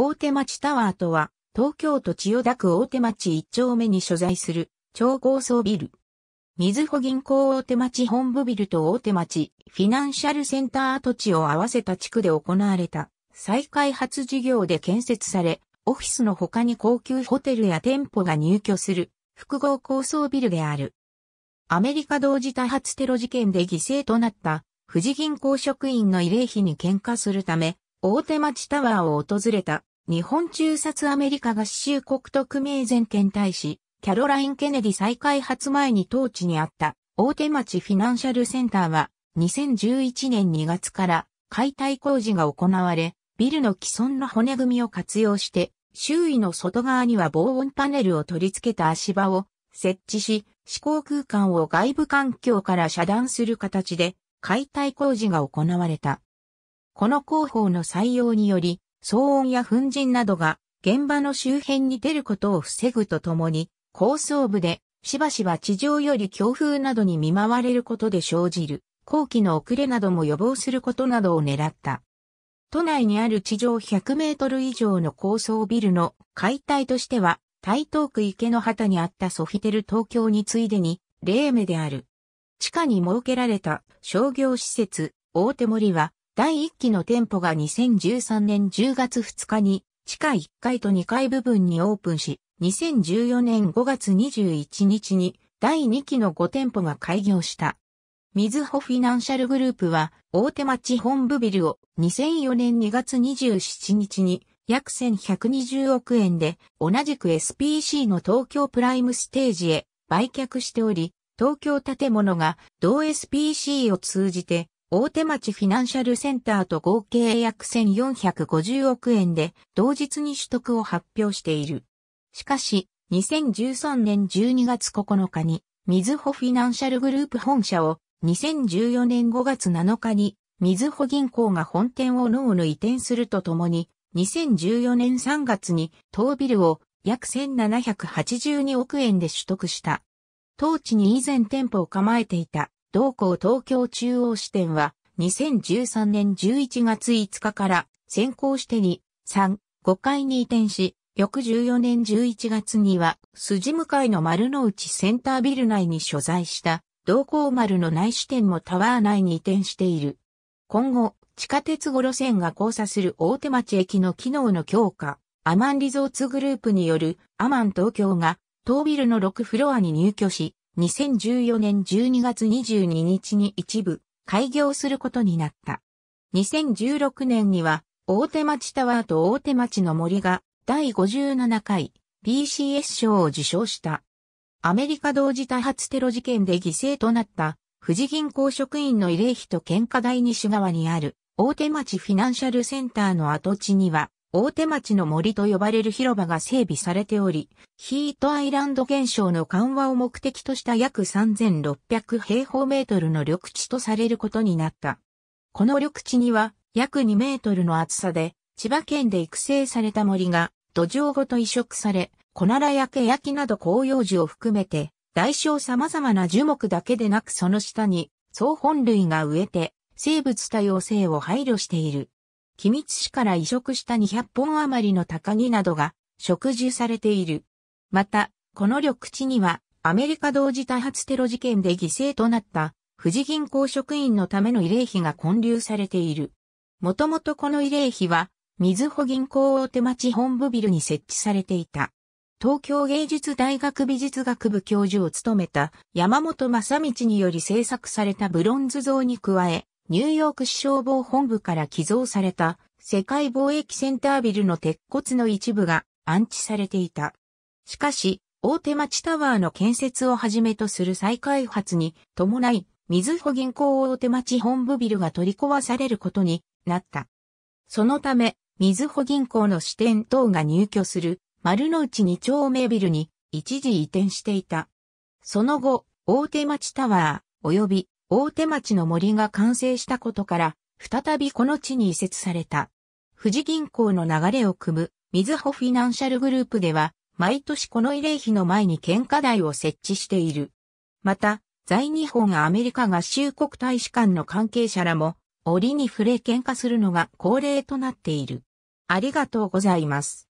大手町タワーとは、東京都千代田区大手町1丁目に所在する超高層ビル。みずほ銀行大手町本部ビルと大手町フィナンシャルセンター跡地を合わせた地区で行われた再開発事業で建設され、オフィスの他に高級ホテルや店舗が入居する複合高層ビルである。アメリカ同時多発テロ事件で犠牲となった富士銀行職員の慰霊碑に喧嘩するため、大手町タワーを訪れた日本中殺アメリカ合衆国特命全権大使、キャロライン・ケネディ再開発前に当地にあった大手町フィナンシャルセンターは2011年2月から解体工事が行われ、ビルの既存の骨組みを活用して、周囲の外側には防音パネルを取り付けた足場を設置し、思考空間を外部環境から遮断する形で解体工事が行われた。この工法の採用により、騒音や粉塵などが現場の周辺に出ることを防ぐとともに、高層部でしばしば地上より強風などに見舞われることで生じる後期の遅れなども予防することなどを狙った。都内にある地上100メートル以上の高層ビルの解体としては、台東区池の旗にあったソフィテル東京についでに、例目である。地下に設けられた商業施設、大手森は、第1期の店舗が2013年10月2日に地下1階と2階部分にオープンし、2014年5月21日に第2期の5店舗が開業した。水穂フィナンシャルグループは大手町本部ビルを2004年2月27日に約1120億円で同じく SPC の東京プライムステージへ売却しており、東京建物が同 SPC を通じて大手町フィナンシャルセンターと合計約1450億円で同日に取得を発表している。しかし、2013年12月9日に、みずほフィナンシャルグループ本社を、2014年5月7日に、みずほ銀行が本店を脳の移転するとともに、2014年3月に当ビルを約1782億円で取得した。当地に以前店舗を構えていた同校東京中央支店は、2013年11月5日から先行してに3、5階に移転し、翌14年11月には、筋向かいの丸の内センタービル内に所在した、同校丸の内支店もタワー内に移転している。今後、地下鉄後路線が交差する大手町駅の機能の強化、アマンリゾーツグループによるアマン東京が、当ビルの6フロアに入居し、2014年12月22日に一部開業することになった。2016年には大手町タワーと大手町の森が第57回 PCS 賞を受賞した。アメリカ同時多発テロ事件で犠牲となった富士銀行職員の慰霊碑と献花台西側にある大手町フィナンシャルセンターの跡地には大手町の森と呼ばれる広場が整備されており、ヒートアイランド現象の緩和を目的とした約3600平方メートルの緑地とされることになった。この緑地には約2メートルの厚さで、千葉県で育成された森が土壌ごと移植され、コナラやケヤキなど広葉樹を含めて、大小様々な樹木だけでなくその下に、総本類が植えて、生物多様性を配慮している。君津市から移植した200本余りの高木などが植樹されている。また、この緑地にはアメリカ同時多発テロ事件で犠牲となった富士銀行職員のための慰霊碑が建立されている。もともとこの慰霊碑は、みずほ銀行大手町本部ビルに設置されていた。東京芸術大学美術学部教授を務めた山本正道により制作されたブロンズ像に加え、ニューヨーク市消防本部から寄贈された世界貿易センタービルの鉄骨の一部が安置されていた。しかし、大手町タワーの建設をはじめとする再開発に伴い、水穂銀行大手町本部ビルが取り壊されることになった。そのため、水穂銀行の支店等が入居する丸の内二丁目ビルに一時移転していた。その後、大手町タワー及び大手町の森が完成したことから、再びこの地に移設された。富士銀行の流れを組む、水穂フィナンシャルグループでは、毎年この慰霊碑の前に献花台を設置している。また、在日本アメリカ合衆国大使館の関係者らも、折に触れ献花するのが恒例となっている。ありがとうございます。